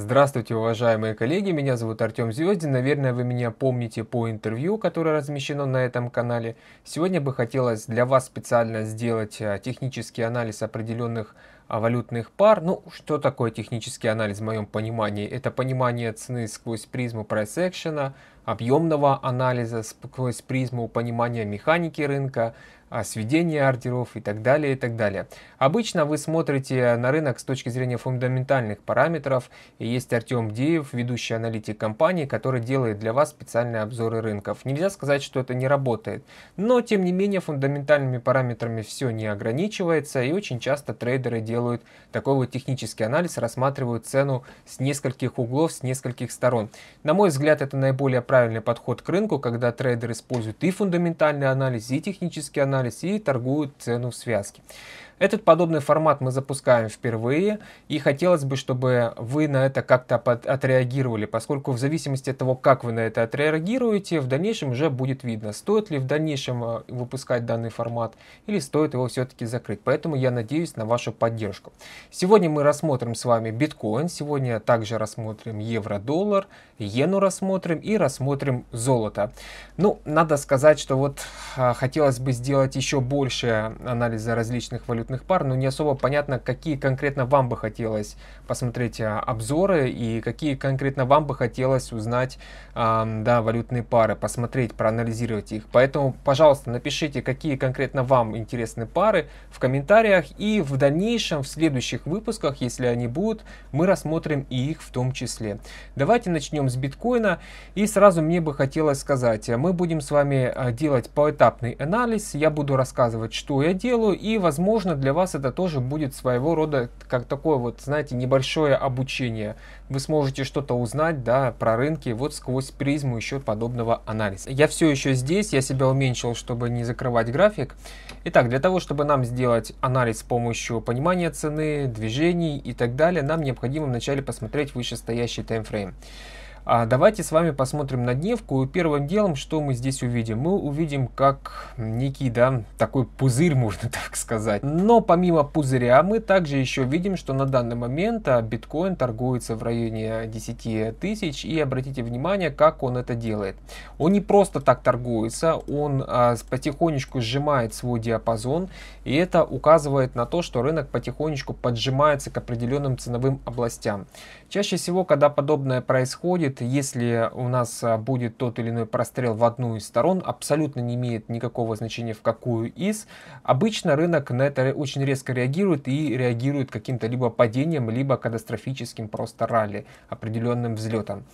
Здравствуйте, уважаемые коллеги, меня зовут Артем Звездин. Наверное, вы меня помните по интервью, которое размещено на этом канале. Сегодня бы хотелось для вас специально сделать а, технический анализ определенных а, валютных пар. Ну, что такое технический анализ в моем понимании? Это понимание цены сквозь призму прайс-экшена, объемного анализа сквозь призму понимания механики рынка, а, сведения ордеров и так далее, и так далее. Обычно вы смотрите на рынок с точки зрения фундаментальных параметров, и есть Артем Деев, ведущий аналитик компании, который делает для вас специальные обзоры рынков. Нельзя сказать, что это не работает, но тем не менее фундаментальными параметрами все не ограничивается, и очень часто трейдеры делают такой вот технический анализ, рассматривают цену с нескольких углов, с нескольких сторон. На мой взгляд, это наиболее правильно правильный подход к рынку, когда трейдер использует и фундаментальный анализ, и технический анализ, и торгует цену в связке. Этот подобный формат мы запускаем впервые, и хотелось бы, чтобы вы на это как-то отреагировали, поскольку в зависимости от того, как вы на это отреагируете, в дальнейшем уже будет видно, стоит ли в дальнейшем э, выпускать данный формат или стоит его все-таки закрыть. Поэтому я надеюсь на вашу поддержку. Сегодня мы рассмотрим с вами биткоин, сегодня также рассмотрим евро-доллар, Иену рассмотрим и рассмотрим золото. Ну, надо сказать, что вот а, хотелось бы сделать еще больше анализа различных валютных пар, но не особо понятно, какие конкретно вам бы хотелось посмотреть а, обзоры и какие конкретно вам бы хотелось узнать, а, да, валютные пары, посмотреть, проанализировать их. Поэтому, пожалуйста, напишите, какие конкретно вам интересны пары в комментариях и в дальнейшем, в следующих выпусках, если они будут, мы рассмотрим и их в том числе. Давайте начнем с биткоина. И сразу мне бы хотелось сказать, э, мы будем с вами э, делать поэтапный анализ. Я буду рассказывать, что я делаю. И, возможно, для вас это тоже будет своего рода, как такое вот, знаете, небольшое обучение. Вы сможете что-то узнать, да, про рынки вот сквозь призму еще подобного анализа. Я все еще здесь, я себя уменьшил, чтобы не закрывать график. Итак, для того, чтобы нам сделать анализ с помощью понимания цены, движений и так далее, нам необходимо вначале посмотреть вышестоящий таймфрейм. А давайте с вами посмотрим на дневку. И первым делом, что мы здесь увидим? Мы увидим как некий, да, такой пузырь, можно так сказать. Но помимо пузыря, мы также еще видим, что на данный момент а, биткоин торгуется в районе 10 а, тысяч. И обратите внимание, как он это делает. Он не просто так торгуется, он а, потихонечку сжимает свой диапазон. И это указывает на то, что рынок потихонечку поджимается к определенным ценовым областям. Чаще всего, когда подобное происходит, если у нас а, будет тот или иной прострел в одну из сторон, абсолютно не имеет никакого значения в какую из, обычно рынок на это очень резко реагирует и реагирует каким-то либо падением, либо катастрофическим просто ралли, определенным взлетом.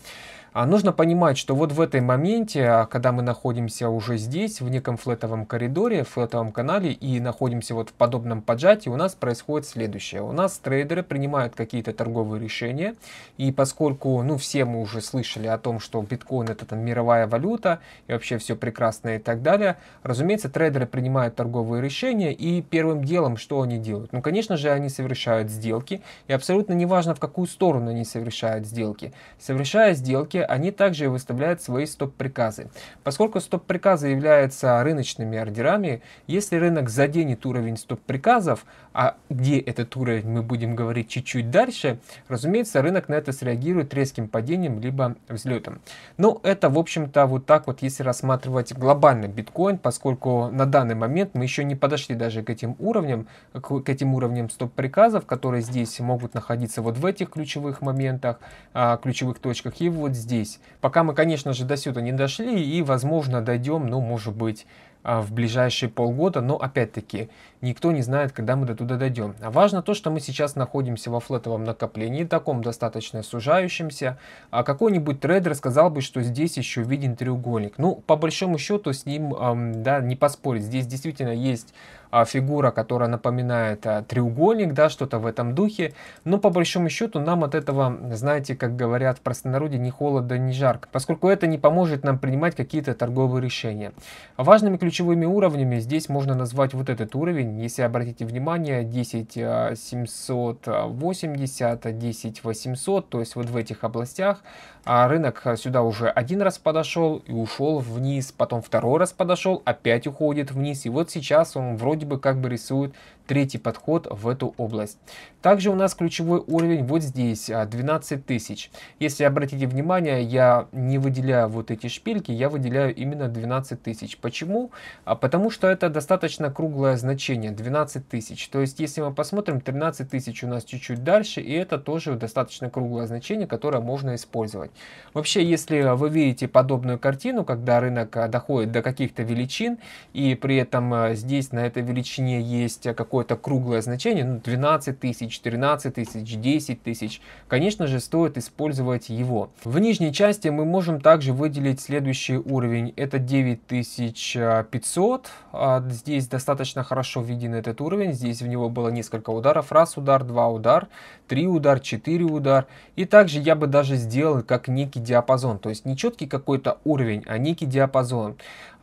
А нужно понимать, что вот в этой моменте, а, когда мы находимся уже здесь, в неком флетовом коридоре, в флетовом канале и находимся вот в подобном поджатии, у нас происходит следующее. У нас трейдеры принимают какие-то торговые решения, и поскольку, ну, все мы уже слышали о том, что биткоин это там мировая валюта, и вообще все прекрасно и так далее, разумеется, трейдеры принимают торговые решения, и первым делом что они делают? Ну, конечно же, они совершают сделки, и абсолютно неважно, в какую сторону они совершают сделки. Совершая сделки, они также выставляют свои стоп-приказы. Поскольку стоп-приказы являются рыночными ордерами, если рынок заденет уровень стоп-приказов, а где этот уровень мы будем говорить чуть-чуть дальше, разумеется, рынок на это среагирует резким падением либо взлетом. Но ну, это, в общем-то, вот так вот, если рассматривать глобально биткоин, поскольку на данный момент мы еще не подошли даже к этим уровням, к этим уровням стоп-приказов, которые здесь могут находиться вот в этих ключевых моментах, а, ключевых точках и вот здесь здесь. Пока мы, конечно же, до сюда не дошли и, возможно, дойдем, ну, может быть, а, в ближайшие полгода, но опять-таки никто не знает, когда мы до туда дойдем. А важно то, что мы сейчас находимся во флотовом накоплении, таком достаточно сужающемся, а какой-нибудь трейдер сказал бы, что здесь еще виден треугольник. Ну, по большому счету с ним, да, не поспорить, здесь действительно есть а, фигура, которая напоминает а, треугольник, да, что-то в этом духе, но по большому счету нам от этого, знаете, как говорят в простонародье, ни холодно, ни жарко, поскольку это не поможет нам принимать какие-то торговые решения. Важными ключами Ключевыми уровнями здесь можно назвать вот этот уровень, если обратите внимание, 10780, 10800, а, а, то есть вот в этих областях. А рынок сюда уже один раз подошел и ушел вниз, потом второй раз подошел, опять уходит вниз. И вот сейчас он вроде бы как бы рисует третий подход в эту область. Также у нас ключевой уровень вот здесь, 12 а, тысяч. Если обратите внимание, я не выделяю вот эти шпильки, я выделяю именно 12 тысяч. Почему? А потому что это достаточно круглое значение, 12 тысяч. То есть, если мы посмотрим, 13 тысяч у нас чуть-чуть дальше, и это тоже достаточно круглое значение, которое можно использовать. Вообще, если вы видите подобную картину, когда рынок а, доходит до каких-то величин, и при этом а, здесь на этой величине есть какой какое-то круглое значение, ну 12 тысяч, 13 тысяч, 10 тысяч, конечно же стоит использовать его. В нижней части мы можем также выделить следующий уровень, это 9500, а, а, здесь достаточно хорошо виден этот уровень, здесь в него было несколько ударов, раз удар, два удар, три удар, четыре удар, и также я бы даже сделал как некий диапазон, то есть не четкий какой-то уровень, а некий диапазон.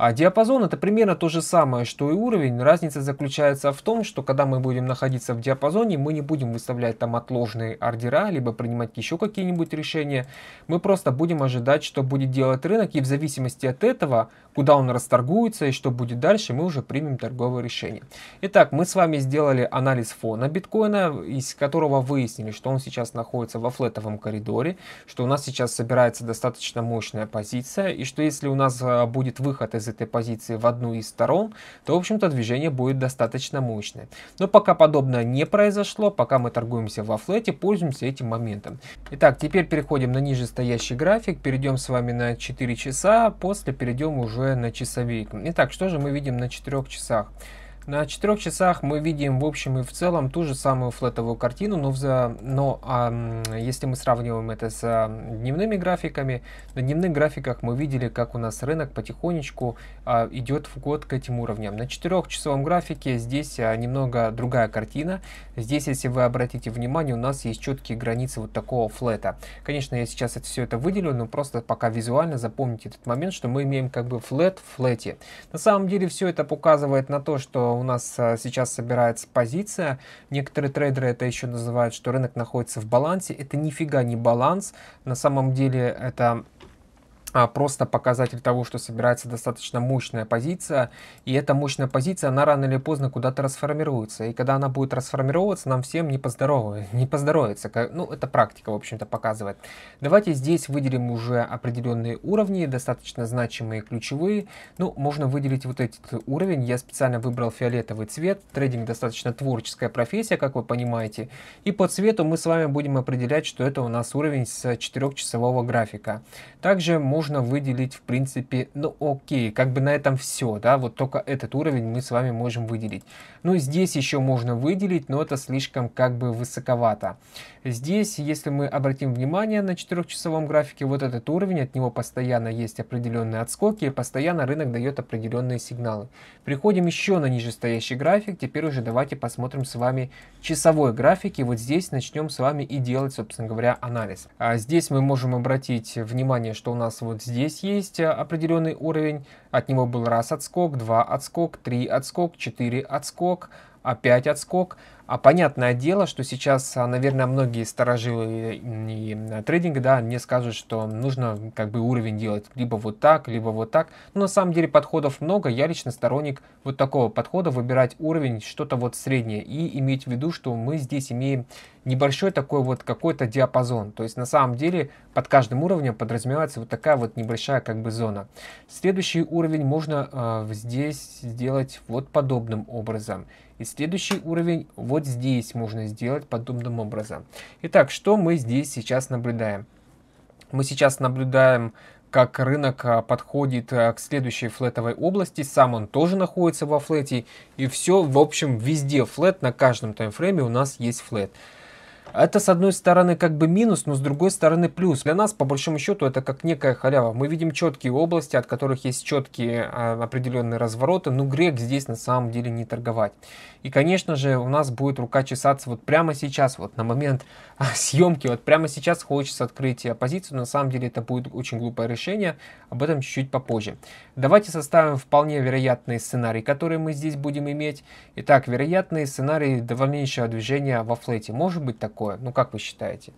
А диапазон это примерно то же самое, что и уровень. Разница заключается в том, что когда мы будем находиться в диапазоне, мы не будем выставлять там отложные ордера, либо принимать еще какие-нибудь решения. Мы просто будем ожидать, что будет делать рынок, и в зависимости от этого, куда он расторгуется и что будет дальше, мы уже примем торговое решение. Итак, мы с вами сделали анализ фона биткоина, из которого выяснили, что он сейчас находится во флетовом коридоре, что у нас сейчас собирается достаточно мощная позиция, и что если у нас а, будет выход из этой позиции в одну из сторон, то, в общем-то, движение будет достаточно мощное. Но пока подобное не произошло, пока мы торгуемся во флете, пользуемся этим моментом. Итак, теперь переходим на нижестоящий график, перейдем с вами на 4 часа, после перейдем уже на часовик. Итак, что же мы видим на 4 часах? На четырех часах мы видим в общем и в целом ту же самую флетовую картину, но, за, но а, если мы сравниваем это с а, дневными графиками, на дневных графиках мы видели, как у нас рынок потихонечку а, идет в год к этим уровням. На четырехчасовом графике здесь а, немного другая картина. Здесь, если вы обратите внимание, у нас есть четкие границы вот такого флета. Конечно, я сейчас это, все это выделю, но просто пока визуально запомните этот момент, что мы имеем как бы флет в флете. На самом деле все это показывает на то, что у нас а, сейчас собирается позиция. Некоторые трейдеры это еще называют, что рынок находится в балансе. Это нифига не баланс. На самом деле это а, просто показатель того, что собирается достаточно мощная позиция, и эта мощная позиция, она рано или поздно куда-то расформируется, и когда она будет расформироваться, нам всем не, поздоровы, не поздоровится, ну, это практика, в общем-то, показывает. Давайте здесь выделим уже определенные уровни, достаточно значимые, ключевые, ну, можно выделить вот этот уровень, я специально выбрал фиолетовый цвет, трейдинг достаточно творческая профессия, как вы понимаете, и по цвету мы с вами будем определять, что это у нас уровень с 4-часового графика. Также можно можно выделить, в принципе, ну окей, как бы на этом все, да, вот только этот уровень мы с вами можем выделить. Ну здесь еще можно выделить, но это слишком как бы высоковато. Здесь, если мы обратим внимание на 4-часовом графике, вот этот уровень, от него постоянно есть определенные отскоки, и постоянно рынок дает определенные сигналы. Приходим еще на нижестоящий график, теперь уже давайте посмотрим с вами часовой график, и вот здесь начнем с вами и делать, собственно говоря, анализ. А здесь мы можем обратить внимание, что у нас вот вот здесь есть э, определенный уровень, от него был раз отскок, два отскок, три отскок, четыре отскок, опять отскок. А понятное дело, что сейчас, а, наверное, многие сторожилы и трейдинга, да, мне скажут, что нужно как бы уровень делать либо вот так, либо вот так. Но на самом деле подходов много. Я лично сторонник вот такого подхода, выбирать уровень что-то вот среднее и иметь в виду, что мы здесь имеем небольшой такой вот какой-то диапазон. То есть на самом деле под каждым уровнем подразумевается вот такая вот небольшая как бы зона. Следующий уровень можно э, здесь сделать вот подобным образом. И следующий уровень вот здесь можно сделать подобным образом. Итак, что мы здесь сейчас наблюдаем? Мы сейчас наблюдаем как рынок а, подходит а, к следующей флетовой области, сам он тоже находится во флете, и все, в общем, везде флет, на каждом таймфрейме у нас есть флет. Это, с одной стороны, как бы минус, но с другой стороны, плюс. Для нас, по большому счету, это как некая халява. Мы видим четкие области, от которых есть четкие а, определенные развороты, но ну, грех здесь на самом деле не торговать. И, конечно же, у нас будет рука чесаться вот прямо сейчас, вот на момент а, съемки, вот прямо сейчас хочется открыть позицию, но на самом деле это будет очень глупое решение, об этом чуть-чуть попозже. Давайте составим вполне вероятные сценарии, которые мы здесь будем иметь. Итак, вероятные сценарии дальнейшего движения во флете. Может быть такое? такое? Ну, как вы считаете?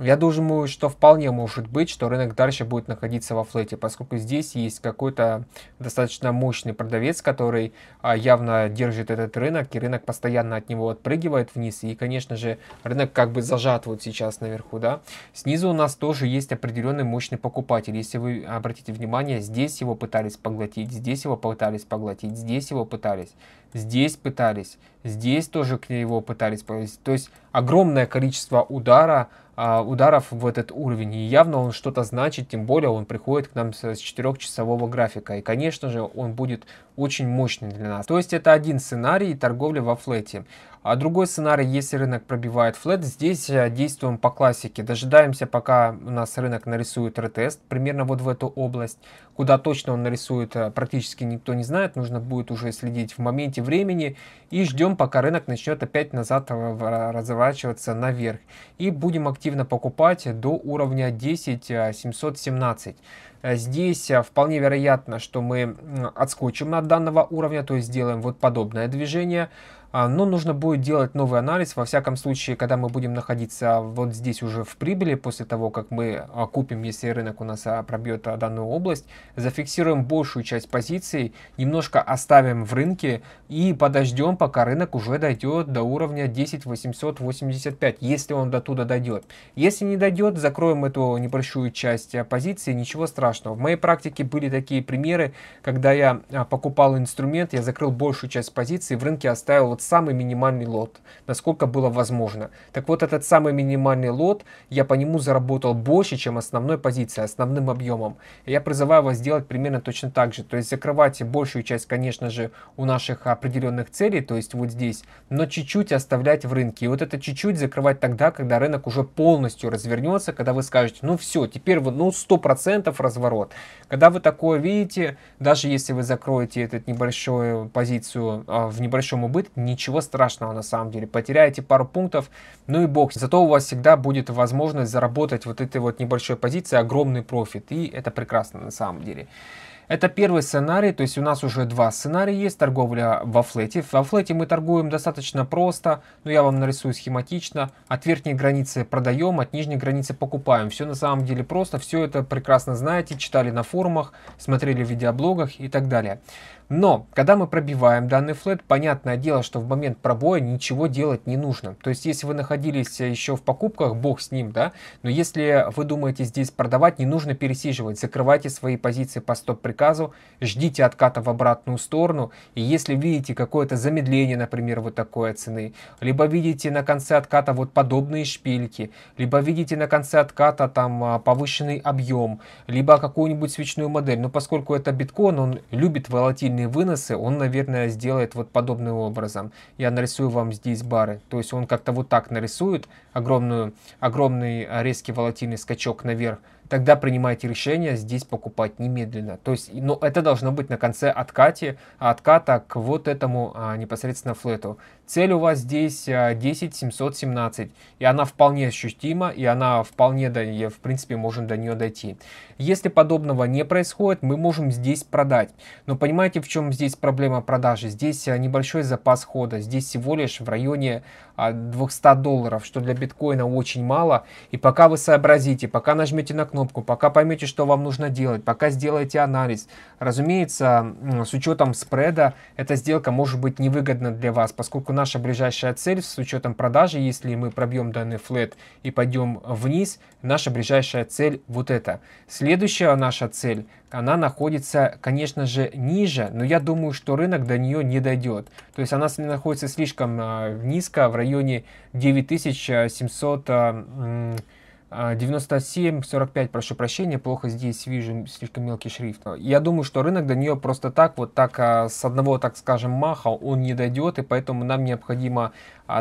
Я думаю, что вполне может быть, что рынок дальше будет находиться во флете, поскольку здесь есть какой-то достаточно мощный продавец, который а, явно держит этот рынок, и рынок постоянно от него отпрыгивает вниз, и, конечно же, рынок как бы зажат вот сейчас наверху, да. Снизу у нас тоже есть определенный мощный покупатель, если вы обратите внимание, здесь его пытались поглотить, здесь его пытались поглотить, здесь его пытались, здесь пытались, здесь тоже к ней его пытались, то есть огромное количество удара, а, ударов в этот уровень. И явно он что-то значит, тем более он приходит к нам с четырехчасового графика. И, конечно же, он будет очень мощный для нас. То есть это один сценарий торговли во флете. А другой сценарий, если рынок пробивает флет, здесь э, действуем по классике. Дожидаемся, пока у нас рынок нарисует ретест, примерно вот в эту область. Куда точно он нарисует, э, практически никто не знает. Нужно будет уже следить в моменте времени. И ждем, пока рынок начнет опять назад разворачиваться наверх. И будем активно покупать до уровня 10717. Э, здесь вполне вероятно, что мы отскочим от данного уровня, то есть сделаем вот подобное движение. А, но нужно будет делать новый анализ. Во всяком случае, когда мы будем находиться вот здесь уже в прибыли, после того, как мы купим, если рынок у нас а, пробьет а, данную область, зафиксируем большую часть позиций, немножко оставим в рынке и подождем, пока рынок уже дойдет до уровня 10885, если он до туда дойдет. Если не дойдет, закроем эту небольшую часть позиции, ничего страшного. В моей практике были такие примеры, когда я покупал инструмент, я закрыл большую часть позиции, в рынке оставил вот самый минимальный лот, насколько было возможно. Так вот, этот самый минимальный лот, я по нему заработал больше, чем основной позиции, основным объемом. И я призываю вас делать примерно точно так же. То есть закрывайте большую часть, конечно же, у наших определенных целей, то есть вот здесь, но чуть-чуть оставлять в рынке. И вот это чуть-чуть закрывать тогда, когда рынок уже полностью развернется, когда вы скажете, ну все, теперь вот ну 100% разворот. Когда вы такое видите, даже если вы закроете этот небольшую э, позицию а, в небольшом убытке, ничего страшного на самом деле. Потеряете пару пунктов, ну и бог. Зато у вас всегда будет возможность заработать вот этой вот небольшой позиции огромный профит. И это прекрасно на самом деле. Это первый сценарий, то есть у нас уже два сценария есть, торговля во флете. Во флете мы торгуем достаточно просто, но ну, я вам нарисую схематично. От верхней границы продаем, от нижней границы покупаем. Все на самом деле просто, все это прекрасно знаете, читали на форумах, смотрели в видеоблогах и так далее. Но, когда мы пробиваем данный флет, понятное дело, что в момент пробоя ничего делать не нужно. То есть, если вы находились э, еще в покупках, бог с ним, да, но если вы думаете здесь продавать, не нужно пересиживать, закрывайте свои позиции по стоп-приказу, ждите отката в обратную сторону, и если видите какое-то замедление, например, вот такой цены, либо видите на конце отката вот подобные шпильки, либо видите на конце отката там а, повышенный объем, либо какую-нибудь свечную модель, но поскольку это биткоин, он любит волатильность отдельные выносы, он, наверное, сделает вот подобным образом. Я нарисую вам здесь бары. То есть он как-то вот так нарисует огромную, огромный а, резкий волатильный скачок наверх, тогда принимайте решение здесь покупать немедленно. То есть, ну, это должно быть на конце откате, отката к вот этому а, непосредственно флету. Цель у вас здесь 10717, а, и она вполне ощутима, и она вполне, до, в принципе, можем до нее дойти. Если подобного не происходит, мы можем здесь продать. Но понимаете, в чем здесь проблема продажи? Здесь а, небольшой запас хода, здесь всего лишь в районе 200 а долларов, что для биткоина очень мало. И пока вы сообразите, пока нажмете на кнопку, пока поймете, что вам нужно делать, пока сделаете анализ. Разумеется, с учетом спреда эта сделка может быть невыгодна для вас, поскольку наша ближайшая цель с учетом продажи, если мы пробьем данный флет и пойдем вниз, наша ближайшая цель вот эта. Следующая наша цель, она находится, конечно же, ниже, но я думаю, что рынок до нее не дойдет. То есть она находится слишком а, низко в районе районе 9700 97, э, э, прошу прощения, плохо здесь вижу, слишком мелкий шрифт. Я думаю, что рынок до нее просто так, вот так, э, с одного, так скажем, маха он не дойдет, и поэтому нам необходимо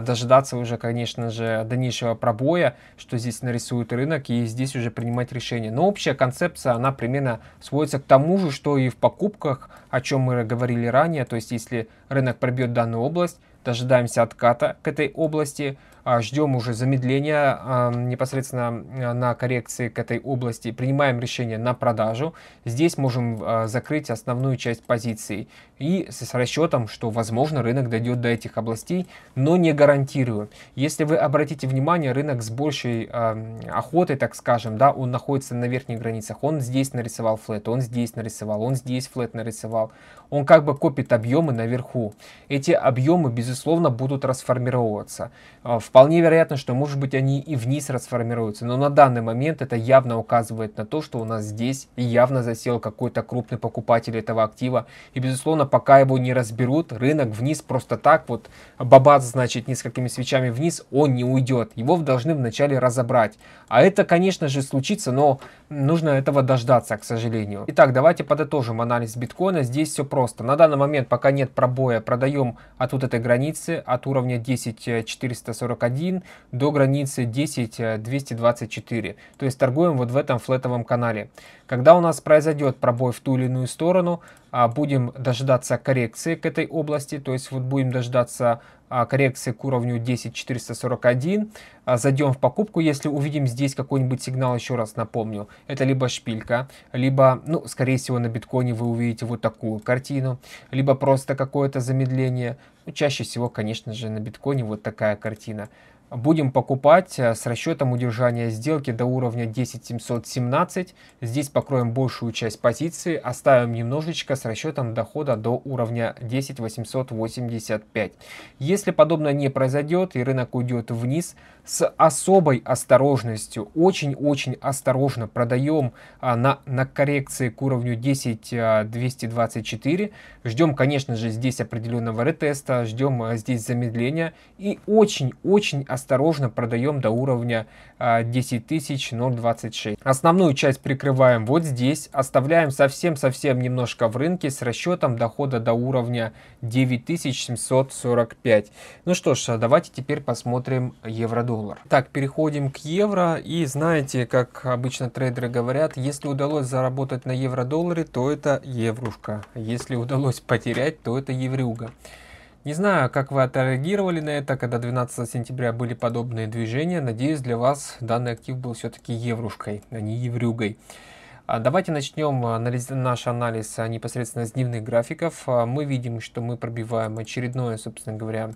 дожидаться уже, конечно же, дальнейшего пробоя, что здесь нарисует рынок, и здесь уже принимать решение. Но общая концепция, она примерно сводится к тому же, что и в покупках, о чем мы говорили ранее, то есть если рынок пробьет данную область, Дожидаемся отката к этой области. А, ждем уже замедления а, непосредственно а, на коррекции к этой области, принимаем решение на продажу. Здесь можем закрыть основную часть позиций и с расчетом, что возможно рынок дойдет до этих областей, но не гарантирую. Если вы обратите внимание, рынок с большей охотой, так скажем, да, он находится на верхних границах, он здесь нарисовал флет, он здесь нарисовал, он здесь флет нарисовал, он как бы копит объемы наверху. Эти объемы, безусловно, будут расформироваться. в Вполне вероятно, что может быть они и вниз расформируются, но на данный момент это явно указывает на то, что у нас здесь явно засел какой-то крупный покупатель этого актива. И безусловно, пока его не разберут, рынок вниз просто так вот бабац, значит, несколькими свечами вниз, он не уйдет. Его должны вначале разобрать. А это, конечно же, случится, но нужно этого дождаться, к сожалению. Итак, давайте подытожим анализ биткоина. Здесь все просто. На данный момент, пока нет пробоя, продаем от вот этой границы, от уровня 10441 41 до границы 10-224. Э, то есть торгуем вот в этом флетовом канале. Когда у нас произойдет пробой в ту или иную сторону, а, будем дожидаться коррекции к этой области, то есть вот будем дождаться а, коррекции к уровню 10441. А, зайдем в покупку, если увидим здесь какой-нибудь сигнал, еще раз напомню. Это либо шпилька, либо, ну, скорее всего, на биткоине вы увидите вот такую картину, либо просто какое-то замедление. Ну, чаще всего, конечно же, на биткоине вот такая картина. Будем покупать э, с расчетом удержания сделки до уровня 10717. Здесь покроем большую часть позиции, оставим немножечко с расчетом дохода до уровня 10885. Если подобное не произойдет и рынок уйдет вниз, с особой осторожностью, очень-очень осторожно продаем а, на, на коррекции к уровню 10224. Ждем, конечно же, здесь определенного ретеста, ждем э, здесь замедления и очень-очень осторожно продаем до уровня 10026. А, Основную часть прикрываем вот здесь, оставляем совсем-совсем немножко в рынке с расчетом дохода до уровня 9745. Ну что ж, давайте теперь посмотрим евро-доллар. Так, переходим к евро и знаете, как обычно трейдеры говорят, если удалось заработать на евро-долларе, то это еврушка. Если удалось потерять, то это еврюга. Не знаю, как вы отреагировали на это, когда 12 сентября были подобные движения. Надеюсь, для вас данный актив был все-таки еврушкой, а не еврюгой. А давайте начнем а, наш анализ а, непосредственно с дневных графиков. Мы видим, что мы пробиваем очередное, собственно говоря,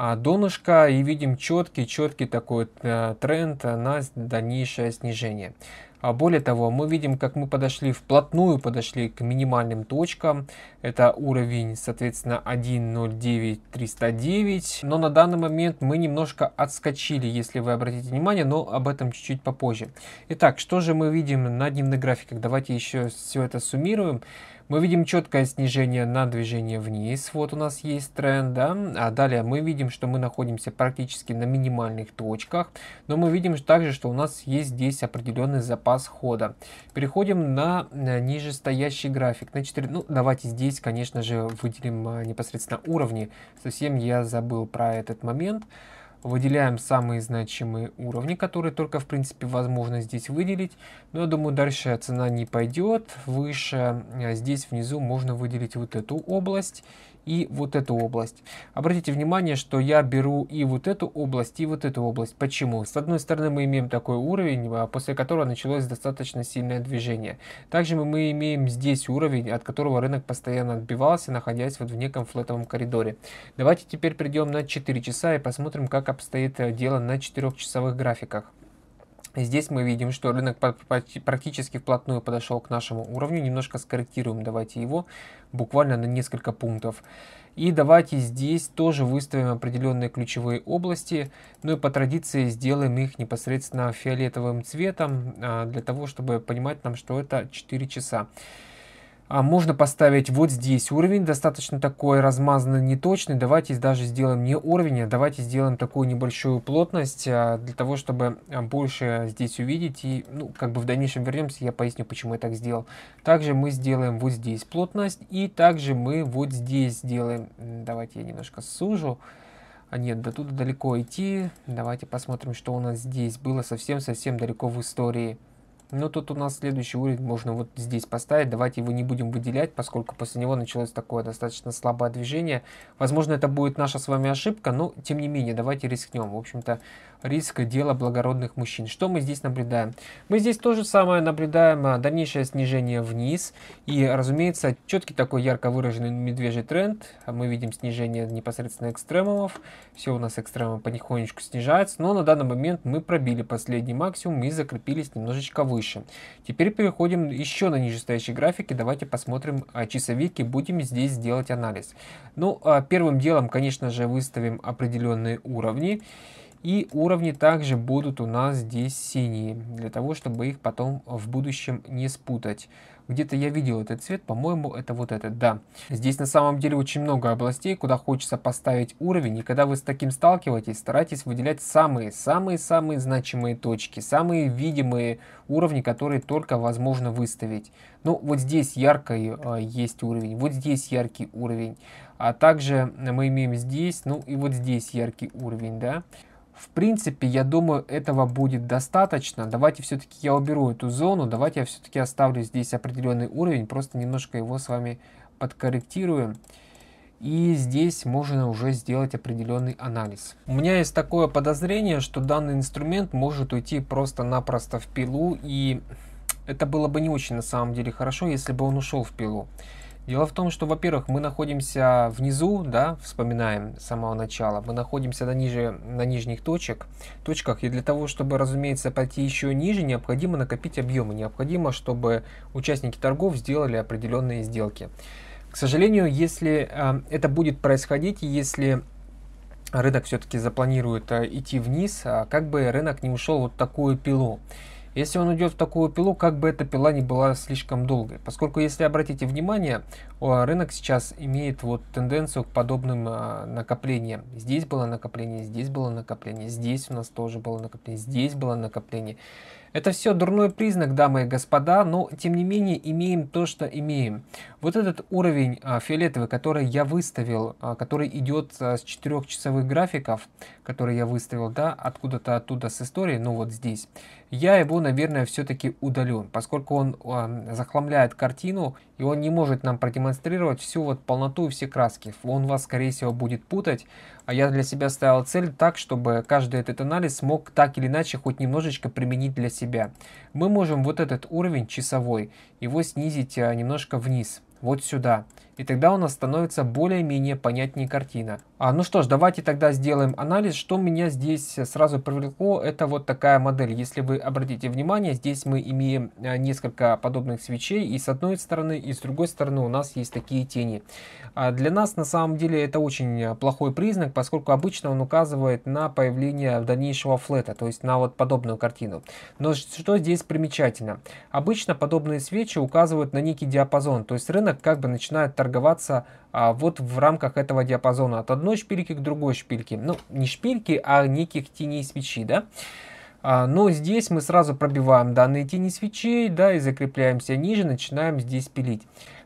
а, донышко и видим четкий-четкий такой э, тренд на дальнейшее снижение. А более того, мы видим, как мы подошли вплотную, подошли к минимальным точкам. Это уровень, соответственно, 1.09309. Но на данный момент мы немножко отскочили, если вы обратите внимание, но об этом чуть-чуть попозже. Итак, что же мы видим на дневных графиках? Давайте еще все это суммируем. Мы видим четкое снижение на движение вниз, вот у нас есть тренд, да, а далее мы видим, что мы находимся практически на минимальных точках, но мы видим также, что у нас есть здесь определенный запас хода. Переходим на э, ниже стоящий график, на 4, ну давайте здесь, конечно же, выделим э, непосредственно уровни, совсем я забыл про этот момент. Выделяем самые значимые уровни, которые только в принципе возможно здесь выделить. Но я думаю дальше цена не пойдет. Выше а здесь внизу можно выделить вот эту область и вот эту область. Обратите внимание, что я беру и вот эту область, и вот эту область. Почему? С одной стороны, мы имеем такой уровень, а, после которого началось достаточно сильное движение. Также мы имеем здесь уровень, от которого рынок постоянно отбивался, находясь вот в неком флетовом коридоре. Давайте теперь придем на 4 часа и посмотрим, как обстоит э, дело на 4-часовых графиках. Здесь мы видим, что рынок практически вплотную подошел к нашему уровню. Немножко скорректируем давайте его буквально на несколько пунктов. И давайте здесь тоже выставим определенные ключевые области. Ну и по традиции сделаем их непосредственно фиолетовым цветом, а, для того, чтобы понимать нам, что это 4 часа а можно поставить вот здесь уровень, достаточно такой размазанный, неточный. Давайте даже сделаем не уровень, а давайте сделаем такую небольшую плотность, а, для того, чтобы а, больше здесь увидеть. И, ну, как бы в дальнейшем вернемся, я поясню, почему я так сделал. Также мы сделаем вот здесь плотность, и также мы вот здесь сделаем... Давайте я немножко сужу. А нет, до туда далеко идти. Давайте посмотрим, что у нас здесь было совсем-совсем далеко в истории. Но ну, тут у нас следующий уровень можно вот здесь поставить. Давайте его не будем выделять, поскольку после него началось такое достаточно слабое движение. Возможно, это будет наша с вами ошибка, но тем не менее, давайте рискнем. В общем-то, риска дела благородных мужчин. Что мы здесь наблюдаем? Мы здесь то же самое наблюдаем а, дальнейшее снижение вниз. И, разумеется, четкий такой ярко выраженный медвежий тренд. Мы видим снижение непосредственно экстремумов. Все у нас экстремумы потихонечку снижаются. Но на данный момент мы пробили последний максимум и закрепились немножечко выше. Теперь переходим еще на нижестоящие графики. Давайте посмотрим а, часовики. Будем здесь делать анализ. Ну, а, первым делом, конечно же, выставим определенные уровни. И уровни также будут у нас здесь синие, для того, чтобы их потом в будущем не спутать. Где-то я видел этот цвет, по-моему, это вот этот, да. Здесь на самом деле очень много областей, куда хочется поставить уровень, и когда вы с таким сталкиваетесь, старайтесь выделять самые-самые-самые значимые точки, самые видимые уровни, которые только возможно выставить. Ну, вот здесь яркий э, есть уровень, вот здесь яркий уровень, а также мы имеем здесь, ну и вот здесь яркий уровень, да. В принципе, я думаю, этого будет достаточно. Давайте все-таки я уберу эту зону, давайте я все-таки оставлю здесь определенный уровень, просто немножко его с вами подкорректируем. И здесь можно уже сделать определенный анализ. У меня есть такое подозрение, что данный инструмент может уйти просто-напросто в пилу. И это было бы не очень на самом деле хорошо, если бы он ушел в пилу. Дело в том, что, во-первых, мы находимся внизу, да, вспоминаем с самого начала, мы находимся на, ниже, на нижних точек, точках, и для того, чтобы, разумеется, пойти еще ниже, необходимо накопить объемы, необходимо, чтобы участники торгов сделали определенные сделки. К сожалению, если э, это будет происходить, если рынок все-таки запланирует э, идти вниз, э, как бы рынок не ушел вот такую пилу. Если он уйдет в такую пилу, как бы эта пила не была слишком долгой. Поскольку, если обратите внимание, рынок сейчас имеет вот тенденцию к подобным а, накоплениям. Здесь было накопление, здесь было накопление, здесь у нас тоже было накопление, здесь было накопление. Это все дурной признак, дамы и господа, но тем не менее имеем то, что имеем. Вот этот уровень а, фиолетовый, который я выставил, а, который идет а, с 4-часовых графиков, который я выставил, да, откуда-то оттуда с истории, ну вот здесь, я его, наверное, все-таки удалю, поскольку он а, захламляет картину, и он не может нам продемонстрировать всю вот полноту и все краски. Он вас, скорее всего, будет путать. А я для себя ставил цель так, чтобы каждый этот анализ мог так или иначе хоть немножечко применить для себя. Мы можем вот этот уровень часовой, его снизить э, немножко вниз, вот сюда. И тогда у нас становится более-менее понятнее картина. А, ну что ж, давайте тогда сделаем анализ. Что меня здесь э, сразу привлекло, это вот такая модель. Если вы обратите внимание, здесь мы имеем э, несколько подобных свечей. И с одной стороны, и с другой стороны у нас есть такие тени. А для нас на самом деле это очень э, плохой признак, поскольку обычно он указывает на появление дальнейшего флета, то есть на вот подобную картину. Но что здесь примечательно? Обычно подобные свечи указывают на некий диапазон, то есть рынок как бы начинает торговаться а, вот в рамках этого диапазона от одной шпильки к другой шпильке. Ну, не шпильки, а неких теней свечи, да. А, но здесь мы сразу пробиваем данные тени свечей, да, и закрепляемся ниже, начинаем здесь пилить.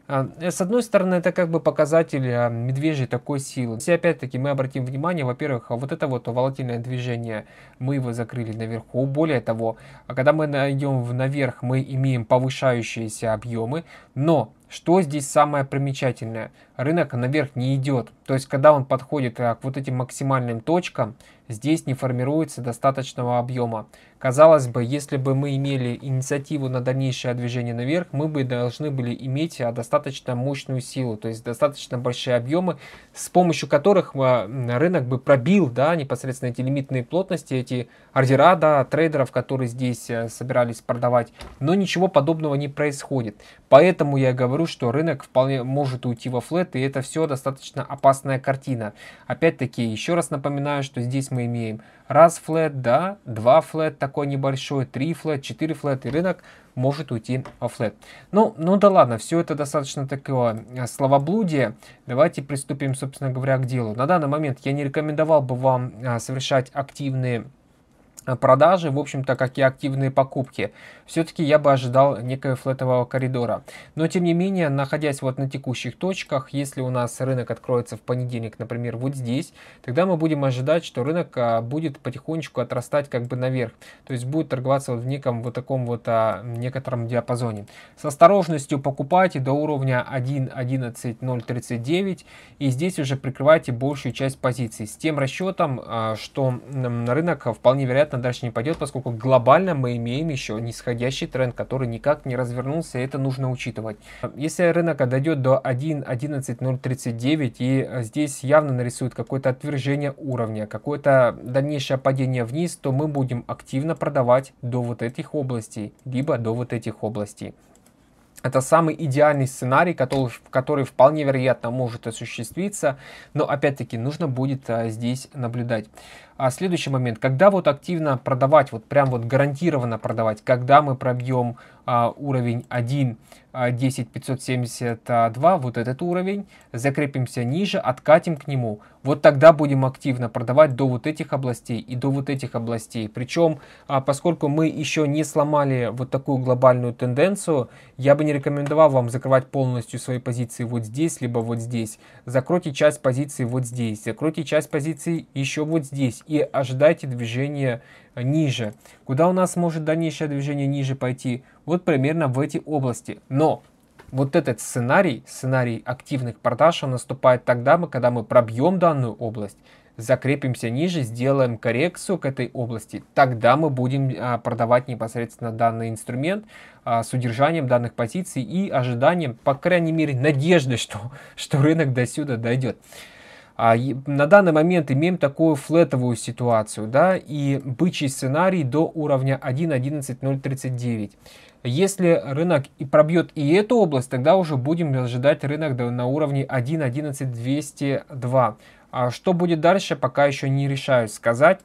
А, с одной стороны, это как бы показатель а, медвежьей такой силы. Все опять-таки мы обратим внимание, во-первых, вот это вот волатильное движение, мы его закрыли наверху. Более того, а когда мы идем наверх, мы имеем повышающиеся объемы, но что здесь самое примечательное? Рынок наверх не идет. То есть, когда он подходит э, к вот этим максимальным точкам, здесь не формируется достаточного объема. Казалось бы, если бы мы имели инициативу на дальнейшее движение наверх, мы бы должны были иметь а, достаточно мощную силу, то есть достаточно большие объемы, с помощью которых а, рынок бы пробил да, непосредственно эти лимитные плотности, эти ордера да, трейдеров, которые здесь э, собирались продавать. Но ничего подобного не происходит. Поэтому я говорю, что рынок вполне может уйти во флет, и это все достаточно опасная картина. Опять-таки, еще раз напоминаю, что здесь мы имеем раз флет да, два флет такой небольшой, три флет четыре флет и рынок может уйти во флэт. Ну, ну да ладно, все это достаточно такое э, словоблудие. Давайте приступим, собственно говоря, к делу. На данный момент я не рекомендовал бы вам э, совершать активные Э, продажи, в общем-то, как и активные покупки. Все-таки я бы ожидал некого флетового коридора. Но, тем не менее, находясь вот на текущих точках, если у нас рынок откроется в понедельник, например, вот здесь, тогда мы будем ожидать, что рынок а, будет потихонечку отрастать как бы наверх. То есть будет торговаться вот в неком вот таком вот а, некотором диапазоне. С осторожностью покупайте до уровня 1.11.039 и здесь уже прикрывайте большую часть позиций. С тем расчетом, а, что рынок вполне вероятно вероятно, дальше не пойдет, поскольку глобально мы имеем еще нисходящий тренд, который никак не развернулся, и это нужно учитывать. Если рынок дойдет до 1.11.039 и э, здесь явно нарисует какое-то отвержение уровня, какое-то дальнейшее падение вниз, то мы будем активно продавать до вот этих областей, либо до вот этих областей. Это самый идеальный сценарий, который, который вполне вероятно может осуществиться, но опять-таки нужно будет а, здесь наблюдать. А следующий момент, когда вот активно продавать, вот прям вот гарантированно продавать, когда мы пробьем а, уровень 1, 10, 572, вот этот уровень, закрепимся ниже, откатим к нему, вот тогда будем активно продавать до вот этих областей и до вот этих областей. Причем, а, поскольку мы еще не сломали вот такую глобальную тенденцию, я бы не рекомендовал вам закрывать полностью свои позиции вот здесь, либо вот здесь. Закройте часть позиции вот здесь, закройте часть позиции еще вот здесь и ожидайте движения ниже. Куда у нас может дальнейшее движение ниже пойти? Вот примерно в эти области. Но вот этот сценарий, сценарий активных продаж, он наступает тогда, когда мы пробьем данную область, закрепимся ниже, сделаем коррекцию к этой области, тогда мы будем а, продавать непосредственно данный инструмент а, с удержанием данных позиций и ожиданием, по крайней мере, надежды, что, что рынок до сюда дойдет. А на данный момент имеем такую флетовую ситуацию, да, и бычий сценарий до уровня 1.11.039. Если рынок и пробьет и эту область, тогда уже будем ожидать рынок на уровне 1.11.202. А что будет дальше, пока еще не решаюсь сказать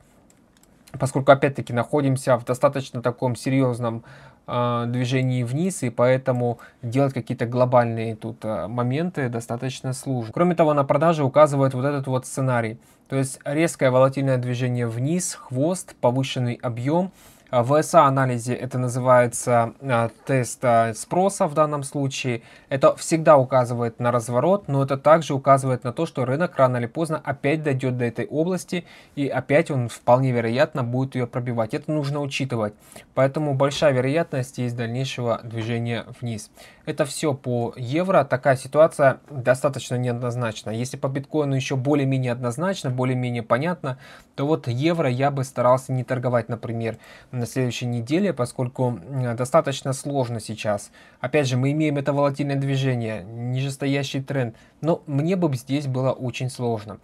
поскольку опять-таки находимся в достаточно таком серьезном э, движении вниз, и поэтому делать какие-то глобальные тут э, моменты достаточно сложно. Кроме того, на продаже указывает вот этот вот сценарий, то есть резкое волатильное движение вниз, хвост, повышенный объем, а в СА-анализе это называется а, тест а, спроса в данном случае. Это всегда указывает на разворот, но это также указывает на то, что рынок рано или поздно опять дойдет до этой области и опять он вполне вероятно будет ее пробивать. Это нужно учитывать. Поэтому большая вероятность есть дальнейшего движения вниз. Это все по евро. Такая ситуация достаточно неоднозначна. Если по биткоину еще более-менее однозначно, более-менее понятно, то вот евро я бы старался не торговать, например, на следующей неделе, поскольку достаточно сложно сейчас. Опять же, мы имеем это волатильное движение, нижестоящий тренд, но мне бы здесь было очень сложно.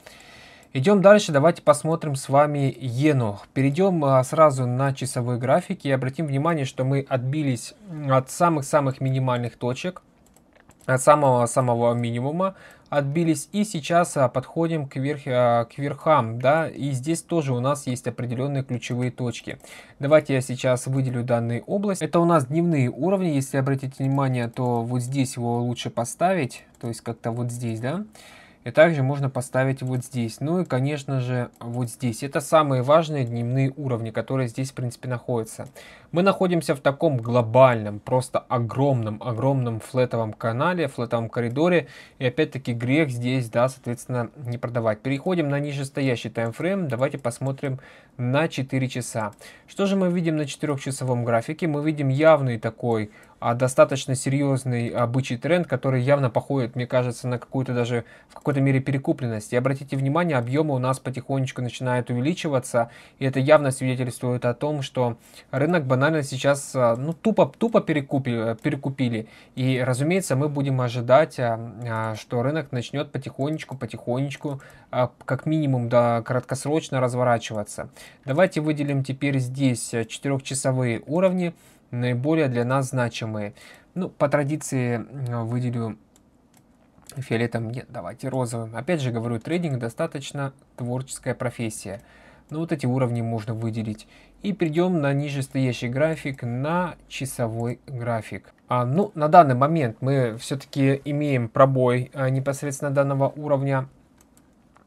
Идем дальше, давайте посмотрим с вами иену. Перейдем а, сразу на часовой график и обратим внимание, что мы отбились от самых-самых минимальных точек, от самого-самого минимума отбились и сейчас а, подходим к, верх, а, к верхам, да, и здесь тоже у нас есть определенные ключевые точки. Давайте я сейчас выделю данные область. Это у нас дневные уровни, если обратите внимание, то вот здесь его лучше поставить, то есть как-то вот здесь, да. И также можно поставить вот здесь. Ну и, конечно же, вот здесь. Это самые важные дневные уровни, которые здесь, в принципе, находятся. Мы находимся в таком глобальном, просто огромном, огромном флетовом канале, флетовом коридоре. И опять-таки грех здесь, да, соответственно, не продавать. Переходим на нижестоящий таймфрейм. Давайте посмотрим на 4 часа. Что же мы видим на 4-часовом графике? Мы видим явный такой а достаточно серьезный обычный тренд, который явно походит, мне кажется, на какую-то даже в какой-то мере перекупленность. И обратите внимание, объемы у нас потихонечку начинают увеличиваться, и это явно свидетельствует о том, что рынок банально сейчас э, ну, тупо, тупо перекупили, э, перекупили. И, разумеется, мы будем ожидать, э, что рынок начнет потихонечку, потихонечку, как минимум, до краткосрочно разворачиваться. Давайте выделим теперь здесь 4-часовые уровни наиболее для нас значимые. Ну, по традиции выделю фиолетом, нет, давайте розовым. Опять же говорю, трейдинг достаточно творческая профессия. ну вот эти уровни можно выделить. И перейдем на нижестоящий график, на часовой график. А, ну, на данный момент мы все-таки имеем пробой а, непосредственно данного уровня.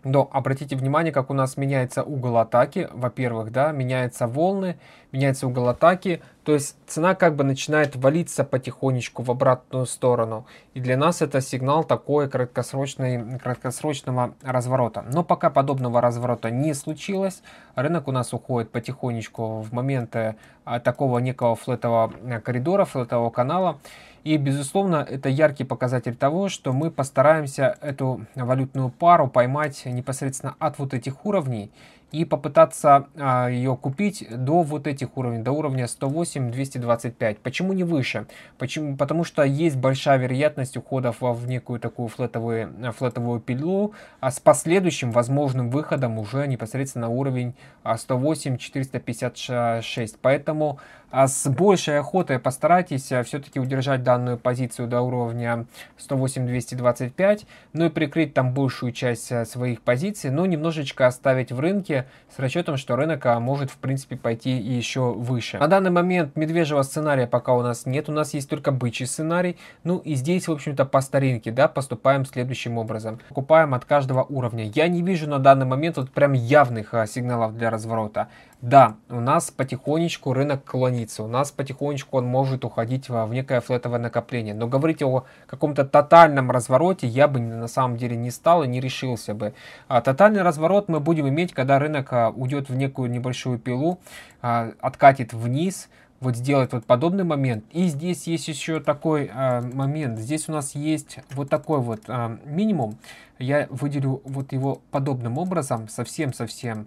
Но обратите внимание, как у нас меняется угол атаки. Во-первых, да, меняются волны, меняется угол атаки, то есть цена как бы начинает валиться потихонечку в обратную сторону. И для нас это сигнал такой краткосрочного разворота. Но пока подобного разворота не случилось, рынок у нас уходит потихонечку в моменты а, такого некого флетового э, коридора, флетового канала. И, безусловно, это яркий показатель того, что мы постараемся эту валютную пару поймать непосредственно от вот этих уровней и попытаться а, ее купить до вот этих уровней, до уровня 108-225. Почему не выше? Почему? Потому что есть большая вероятность уходов в некую такую флетовую, э, флетовую пилу а с последующим возможным выходом уже непосредственно на уровень 108-456. А, Поэтому а с большей охотой постарайтесь э, все-таки удержать данную позицию до уровня 108-225, ну и прикрыть там большую часть э, своих позиций, но немножечко оставить в рынке с расчетом, что рынок а, может в принципе пойти еще выше. На данный момент медвежьего сценария пока у нас нет, у нас есть только бычий сценарий, ну и здесь в общем-то по старинке, да, поступаем следующим образом. Покупаем от каждого уровня. Я не вижу на данный момент вот прям явных э, сигналов для разворота. Да, у нас потихонечку рынок клонится, у нас потихонечку он может уходить в некое флетовое накопление. Но говорить о каком-то тотальном развороте я бы на самом деле не стал и не решился бы. А тотальный разворот мы будем иметь, когда рынок а, уйдет в некую небольшую пилу, а, откатит вниз, вот сделает вот подобный момент. И здесь есть еще такой момент. Здесь у нас есть вот такой вот минимум. Я выделю вот его подобным образом, совсем-совсем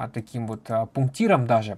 а, таким вот а, пунктиром даже,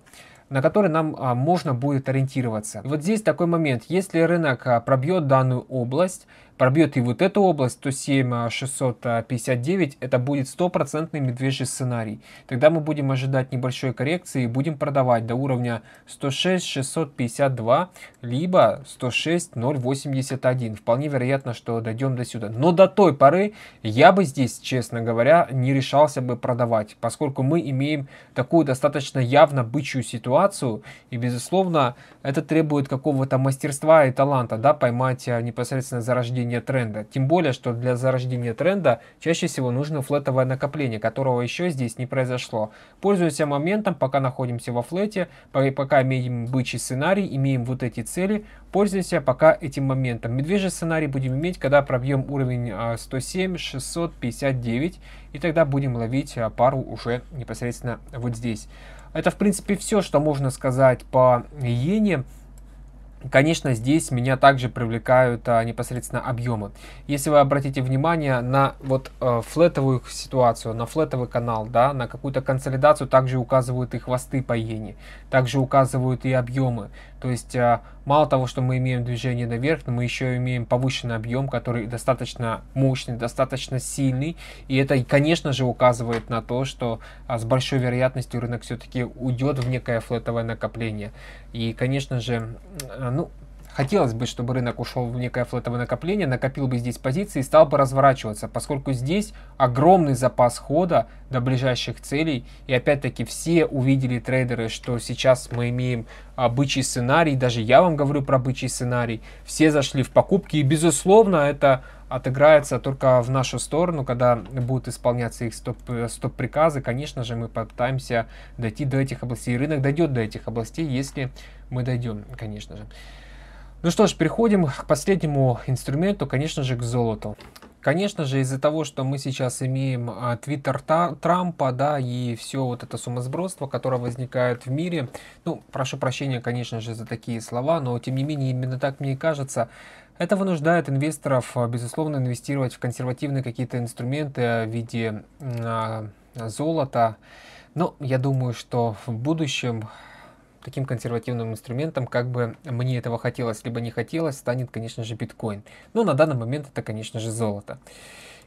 на который нам а, можно будет ориентироваться. И вот здесь такой момент. Если рынок пробьет данную область, пробьет и вот эту область, 107 659 а, а, это будет стопроцентный медвежий сценарий. Тогда мы будем ожидать небольшой коррекции и будем продавать до уровня 106 652 либо 106 081 Вполне вероятно, что дойдем до сюда. Но до той поры я бы здесь, честно говоря, не решался бы продавать, поскольку мы имеем такую достаточно явно бычью ситуацию, и, безусловно, это требует какого-то мастерства и таланта, да, поймать а, непосредственно зарождение зарождения тренда. Тем более, что для зарождения тренда чаще всего нужно флетовое накопление, которого еще здесь не произошло. Пользуемся моментом, пока находимся во флете, пока имеем бычий сценарий, имеем вот эти цели, пользуемся пока этим моментом. Медвежий сценарий будем иметь, когда пробьем уровень 107, а, 659, и тогда будем ловить а, пару уже непосредственно вот здесь. Это, в принципе, все, что можно сказать по иене. Конечно, здесь меня также привлекают а, непосредственно объемы. Если вы обратите внимание на вот э, флетовую ситуацию, на флетовый канал, да, на какую-то консолидацию, также указывают и хвосты по иене, также указывают и объемы. То есть а, мало того, что мы имеем движение наверх, но мы еще имеем повышенный объем, который достаточно мощный, достаточно сильный. И это, конечно же, указывает на то, что а, с большой вероятностью рынок все-таки уйдет в некое флетовое накопление. И, конечно же, а, ну, Хотелось бы, чтобы рынок ушел в некое флетовое накопление, накопил бы здесь позиции и стал бы разворачиваться, поскольку здесь огромный запас хода до ближайших целей. И опять-таки все увидели трейдеры, что сейчас мы имеем а, бычий сценарий, даже я вам говорю про бычий сценарий. Все зашли в покупки и, безусловно, это отыграется только в нашу сторону, когда будут исполняться их э, стоп-приказы, стоп конечно же, мы попытаемся дойти до этих областей. Рынок дойдет до этих областей, если мы дойдем, конечно же. Ну что ж, переходим к последнему инструменту, конечно же, к золоту. Конечно же, из-за того, что мы сейчас имеем а, твиттер Трампа, да, и все вот это сумасбродство, которое возникает в мире, ну, прошу прощения, конечно же, за такие слова, но тем не менее, именно так мне и кажется, это вынуждает инвесторов, а, безусловно, инвестировать в консервативные какие-то инструменты а, в виде э, золота. Но я думаю, что в будущем таким консервативным инструментом, как бы мне этого хотелось, либо не хотелось, станет, конечно же, биткоин. Но на данный момент это, конечно же, золото.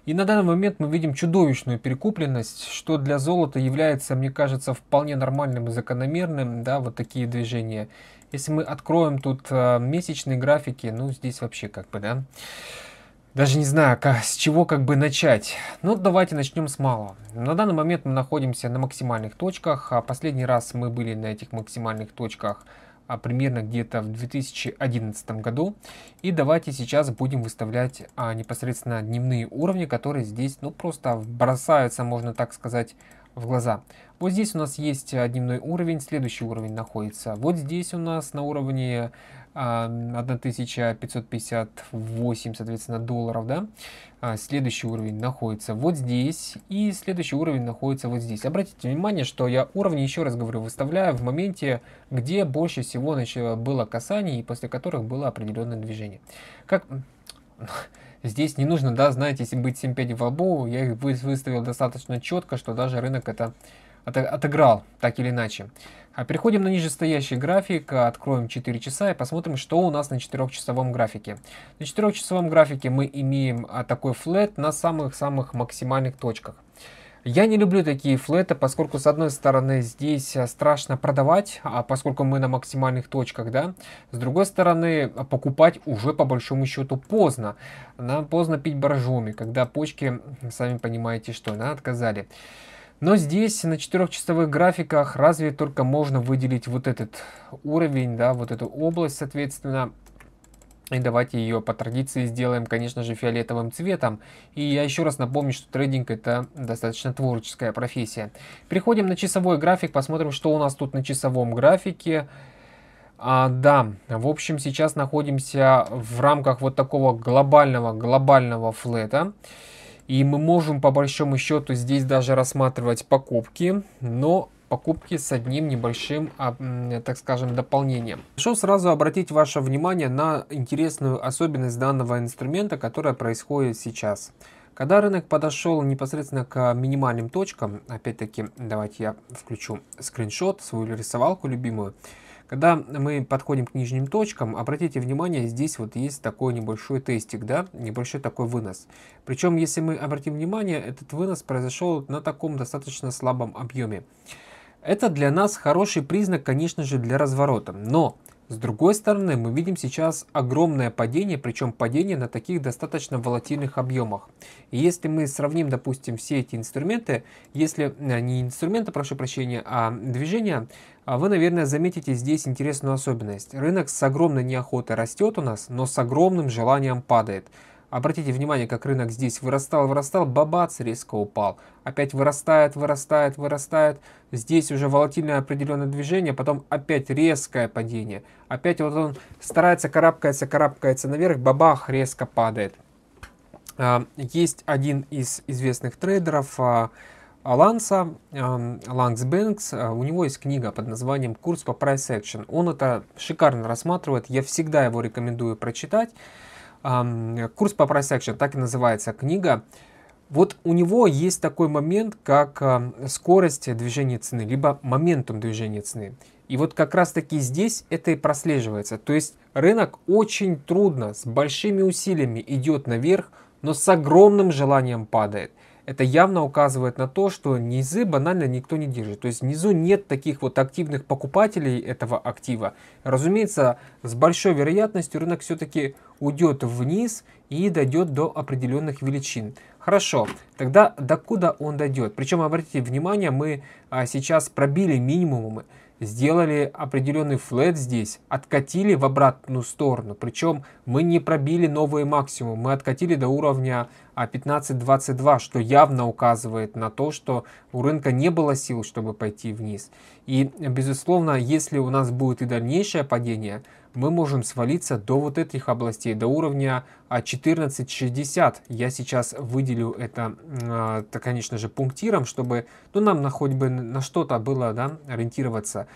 И на данный момент мы видим чудовищную перекупленность, что для золота является, мне кажется, вполне нормальным и закономерным, да, вот такие движения. Если мы откроем тут э, месячные графики, ну, здесь вообще как бы, да, даже не знаю, как, с чего как бы начать. Но ну, давайте начнем с малого. На данный момент мы находимся на максимальных точках. а Последний раз мы были на этих максимальных точках а, примерно где-то в 2011 году. И давайте сейчас будем выставлять а, непосредственно дневные уровни, которые здесь ну просто бросаются, можно так сказать, в глаза. Вот здесь у нас есть а, дневной уровень, следующий уровень находится. Вот здесь у нас на уровне 1558, соответственно, долларов, да, а, следующий уровень находится вот здесь, и следующий уровень находится вот здесь. Обратите внимание, что я уровни, еще раз говорю, выставляю в моменте, где больше всего было касаний, и после которых было определенное движение. Как... Здесь не нужно, да, знаете, если быть 7-5 в лбу, я их выставил достаточно четко, что даже рынок это отыграл, так или иначе. А переходим на нижестоящий график, откроем 4 часа и посмотрим, что у нас на 4-часовом графике. На 4-часовом графике мы имеем а, такой флет на самых-самых максимальных точках. Я не люблю такие флеты, поскольку с одной стороны здесь а, страшно продавать, а поскольку мы на максимальных точках, да. С другой стороны покупать уже по большому счету поздно. Нам поздно пить боржоми, когда почки, сами понимаете что, да, отказали. Но здесь на четырехчасовых графиках разве только можно выделить вот этот уровень, да, вот эту область, соответственно. И давайте ее по традиции сделаем, конечно же, фиолетовым цветом. И я еще раз напомню, что трейдинг это достаточно творческая профессия. Переходим на часовой график, посмотрим, что у нас тут на часовом графике. А, да, в общем, сейчас находимся в рамках вот такого глобального, глобального флета. И мы можем по большому счету здесь даже рассматривать покупки, но покупки с одним небольшим, а, так скажем, дополнением. Хочу сразу обратить ваше внимание на интересную особенность данного инструмента, которая происходит сейчас. Когда рынок подошел непосредственно к минимальным точкам, опять-таки, давайте я включу скриншот, свою рисовалку любимую, когда мы подходим к нижним точкам, обратите внимание, здесь вот есть такой небольшой тестик, да, небольшой такой вынос. Причем, если мы обратим внимание, этот вынос произошел на таком достаточно слабом объеме. Это для нас хороший признак, конечно же, для разворота. Но, с другой стороны, мы видим сейчас огромное падение, причем падение на таких достаточно волатильных объемах. И если мы сравним, допустим, все эти инструменты, если э, не инструменты, прошу прощения, а движения, а Вы, наверное, заметите здесь интересную особенность. Рынок с огромной неохотой растет у нас, но с огромным желанием падает. Обратите внимание, как рынок здесь вырастал, вырастал, бабац резко упал. Опять вырастает, вырастает, вырастает. Здесь уже волатильное определенное движение, потом опять резкое падение. Опять вот он старается, карабкается, карабкается наверх, бабах, резко падает. А, есть один из известных трейдеров, а, Аланса, эм, Ланкс Бэнкс, э, у него есть книга под названием «Курс по Price action». Он это шикарно рассматривает, я всегда его рекомендую прочитать. Эм, «Курс по Price action» так и называется книга. Вот у него есть такой момент, как эм, скорость движения цены, либо моментум движения цены. И вот как раз таки здесь это и прослеживается. То есть рынок очень трудно, с большими усилиями идет наверх, но с огромным желанием падает – это явно указывает на то, что низы банально никто не держит. То есть внизу нет таких вот активных покупателей этого актива. Разумеется, с большой вероятностью рынок все-таки уйдет вниз и дойдет до определенных величин. Хорошо, тогда докуда он дойдет? Причем, обратите внимание, мы а, сейчас пробили минимумы, сделали определенный флет здесь, откатили в обратную сторону. Причем мы не пробили новые максимумы, мы откатили до уровня а 15.22, что явно указывает на то, что у рынка не было сил, чтобы пойти вниз. И, безусловно, если у нас будет и дальнейшее падение, мы можем свалиться до вот этих областей, до уровня 14.60. А Я сейчас выделю это, а, это, конечно же, пунктиром, чтобы ну, нам на хоть бы на что-то было да, ориентироваться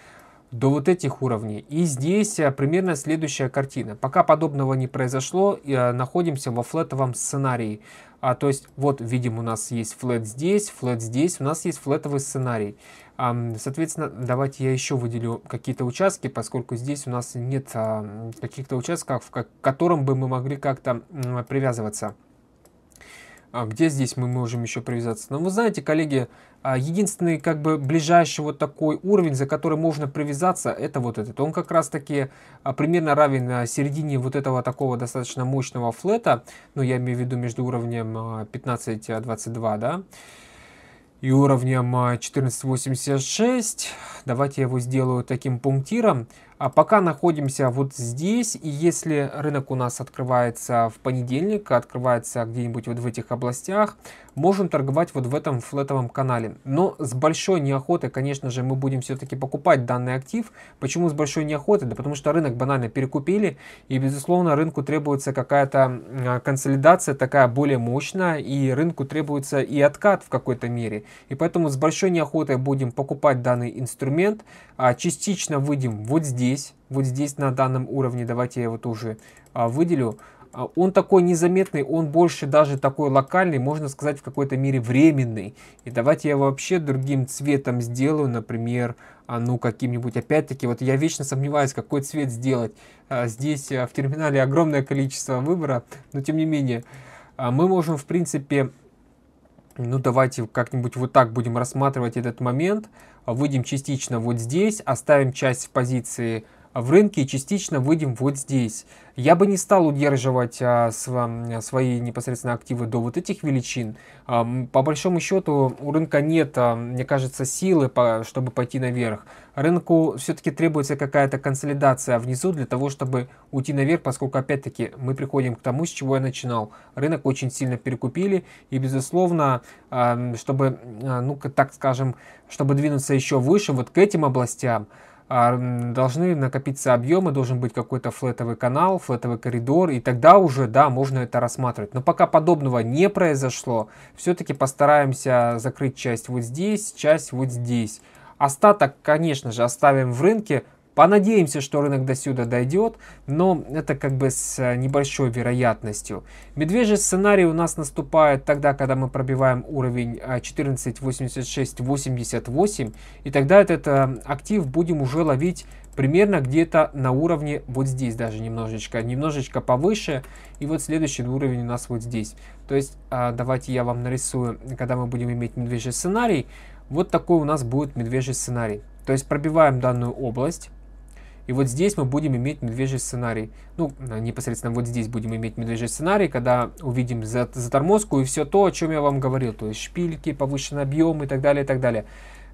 до вот этих уровней. И здесь э, примерно следующая картина. Пока подобного не произошло, э, находимся во флетовом сценарии. А, то есть, вот, видим, у нас есть флет здесь, флет здесь, у нас есть флетовый сценарий. А, соответственно, давайте я еще выделю какие-то участки, поскольку здесь у нас нет а, каких-то участков, к котором бы мы могли как-то привязываться. А где здесь мы можем еще привязаться? Но ну, вы знаете, коллеги, а, единственный как бы ближайший вот такой уровень, за который можно привязаться, это вот этот. Он как раз таки а, примерно равен а, середине вот этого такого достаточно мощного флета, ну я имею в виду между уровнем 15-22, да, и уровнем 1486. Давайте я его сделаю таким пунктиром. А пока находимся вот здесь, и если рынок у нас открывается в понедельник, а открывается где-нибудь вот в этих областях, можем торговать вот в этом флетовом канале. Но с большой неохотой, конечно же, мы будем все-таки покупать данный актив. Почему с большой неохотой? Да потому что рынок банально перекупили, и, безусловно, рынку требуется какая-то а, консолидация такая более мощная, и рынку требуется и откат в какой-то мере. И поэтому с большой неохотой будем покупать данный инструмент, элемент а, частично выйдем вот здесь, вот здесь на данном уровне, давайте я его тоже а, выделю. А, он такой незаметный, он больше даже такой локальный, можно сказать, в какой-то мере временный. И давайте я вообще другим цветом сделаю, например, ну каким-нибудь. Опять-таки, вот я вечно сомневаюсь, какой цвет сделать. Здесь в терминале огромное количество выбора, но тем не менее, мы можем, в принципе, ну давайте как-нибудь вот так будем рассматривать этот момент выйдем частично вот здесь, оставим часть в позиции в рынке и частично выйдем вот здесь. Я бы не стал удерживать а, св а, свои непосредственно активы до вот этих величин. А, по большому счету у рынка нет, а, мне кажется, силы, по, чтобы пойти наверх. Рынку все-таки требуется какая-то консолидация внизу для того, чтобы уйти наверх, поскольку опять-таки мы приходим к тому, с чего я начинал. Рынок очень сильно перекупили и, безусловно, а, чтобы, ну так скажем, чтобы двинуться еще выше, вот к этим областям, а, должны накопиться объемы, должен быть какой-то флетовый канал, флетовый коридор, и тогда уже, да, можно это рассматривать. Но пока подобного не произошло, все-таки постараемся закрыть часть вот здесь, часть вот здесь. Остаток, конечно же, оставим в рынке, Понадеемся, что рынок до сюда дойдет, но это как бы с э, небольшой вероятностью. Медвежий сценарий у нас наступает тогда, когда мы пробиваем уровень 14.86.88, э, и тогда этот э, актив будем уже ловить примерно где-то на уровне вот здесь даже немножечко, немножечко повыше, и вот следующий уровень у нас вот здесь. То есть давайте я вам нарисую, когда мы будем иметь медвежий сценарий, вот такой у нас будет медвежий сценарий. То есть пробиваем данную область, и вот здесь мы будем иметь медвежий сценарий. Ну, а, непосредственно вот здесь будем иметь медвежий сценарий, когда увидим затормозку и все то, о чем я вам говорил. То есть шпильки, повышенный объем и так далее, и так далее.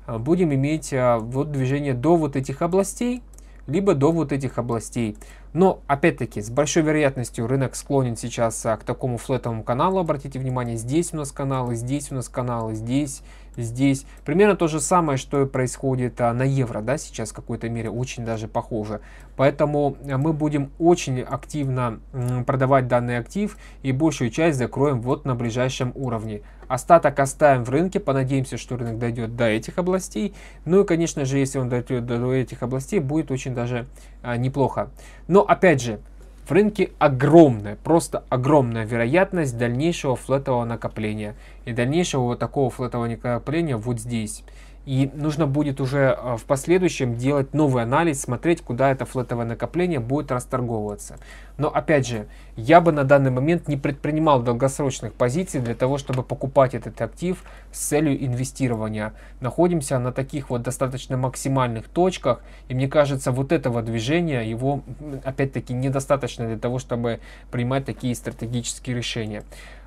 А, будем иметь а, вот движение до вот этих областей, либо до вот этих областей. Но, опять-таки, с большой вероятностью рынок склонен сейчас к такому флетовому каналу. Обратите внимание, здесь у нас каналы, здесь у нас каналы, здесь здесь. Примерно то же самое, что и происходит а, на евро, да, сейчас в какой-то мере очень даже похоже. Поэтому а, мы будем очень активно продавать данный актив и большую часть закроем вот на ближайшем уровне. Остаток оставим в рынке, понадеемся, что рынок дойдет до этих областей. Ну и, конечно же, если он дойдет до этих областей, будет очень даже а, неплохо. Но опять же, в рынке огромная, просто огромная вероятность дальнейшего флетового накопления. И дальнейшего вот такого флетового накопления вот здесь. И нужно будет уже а, в последующем делать новый анализ, смотреть, куда это флетовое накопление будет расторговываться. Но опять же, я бы на данный момент не предпринимал долгосрочных позиций для того, чтобы покупать этот актив с целью инвестирования. Находимся на таких вот достаточно максимальных точках, и мне кажется, вот этого движения, его опять-таки недостаточно для того, чтобы принимать такие стратегические решения.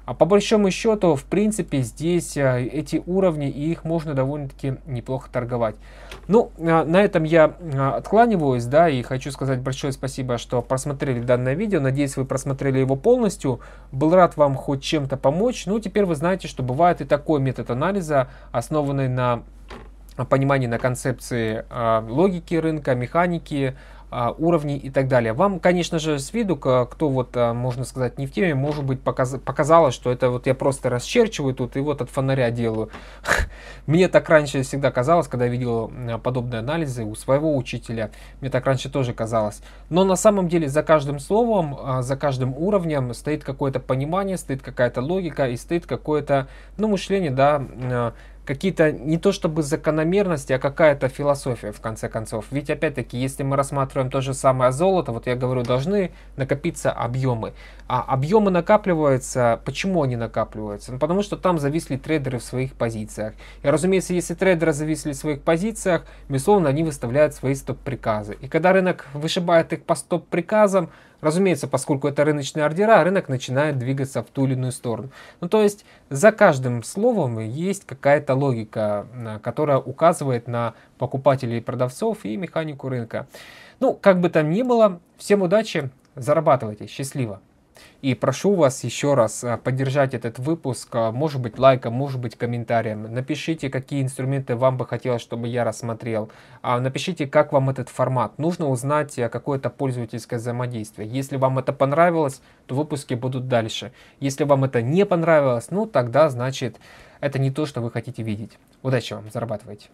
А по большому счету, в принципе, здесь э, эти уровни, и их можно довольно-таки неплохо торговать. Ну, э, на этом я э, откланиваюсь, да, и хочу сказать большое спасибо, что просмотрели данное видео. Надеюсь, вы просмотрели его полностью. Был рад вам хоть чем-то помочь. Ну, теперь вы знаете, что бывает и такой метод анализа, основанный на понимании, на концепции логики рынка, механики, а, уровней и так далее. Вам, конечно же, с виду, кто вот, а, можно сказать, не в теме, может быть, показ показалось, что это вот я просто расчерчиваю тут и вот от фонаря делаю. Мне так раньше всегда казалось, когда я видел подобные анализы у своего учителя, мне так раньше тоже казалось. Но на самом деле за каждым словом, а, за каждым уровнем стоит какое-то понимание, стоит какая-то логика и стоит какое-то, ну, мышление, да, какие-то не то чтобы закономерности, а какая-то философия в конце концов. Ведь опять-таки, если мы рассматриваем то же самое золото, вот я говорю, должны накопиться объемы. А объемы накапливаются, почему они накапливаются? Ну, потому что там зависли трейдеры в своих позициях. И разумеется, если трейдеры зависли в своих позициях, безусловно, они выставляют свои стоп-приказы. И когда рынок вышибает их по стоп-приказам, Разумеется, поскольку это рыночные ордера, рынок начинает двигаться в ту или иную сторону. Ну, то есть за каждым словом есть какая-то логика, э, которая указывает на покупателей и продавцов и механику рынка. Ну, как бы там ни было, всем удачи, зарабатывайте, счастливо! И прошу вас еще раз э, поддержать этот выпуск, э, может быть лайком, может быть комментарием. Напишите, какие инструменты вам бы хотелось, чтобы я рассмотрел. А, напишите, как вам этот формат. Нужно узнать э, какое-то пользовательское взаимодействие. Если вам это понравилось, то выпуски будут дальше. Если вам это не понравилось, ну тогда значит это не то, что вы хотите видеть. Удачи вам, зарабатывайте.